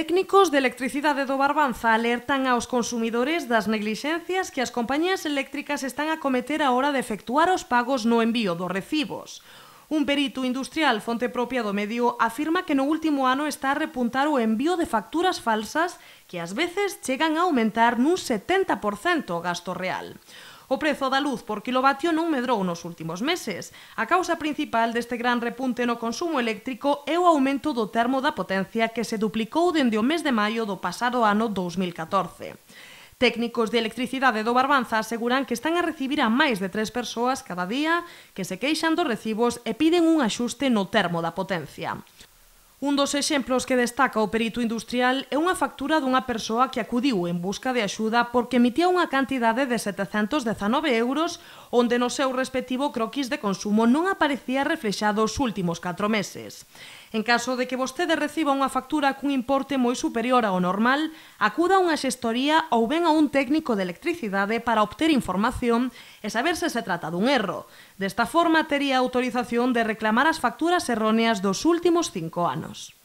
Técnicos de electricidade do Barbanza alertan aos consumidores das neglixencias que as compañías eléctricas están a cometer a hora de efectuar os pagos no envío dos recibos. Un perito industrial, fonte propia do medio, afirma que no último ano está a repuntar o envío de facturas falsas que ás veces chegan a aumentar nun 70% o gasto real. O prezo da luz por kilovatio non medrou nos últimos meses. A causa principal deste gran repunte no consumo eléctrico é o aumento do termo da potencia que se duplicou dende o mes de maio do pasado ano 2014. Técnicos de electricidade do Barbanza aseguran que están a recibir a máis de tres persoas cada día que se queixan dos recibos e piden un axuste no termo da potencia. Un dos exemplos que destaca o perito industrial é unha factura dunha persoa que acudiu en busca de axuda porque emitía unha cantidade de 719 euros onde no seu respectivo croquis de consumo non aparecía reflexado os últimos 4 meses. En caso de que vostede reciba unha factura cun importe moi superior ao normal, acuda a unha xestoría ou ven a un técnico de electricidade para obter información e saber se se trata dun erro. Desta forma, tería autorización de reclamar as facturas erróneas dos últimos cinco anos.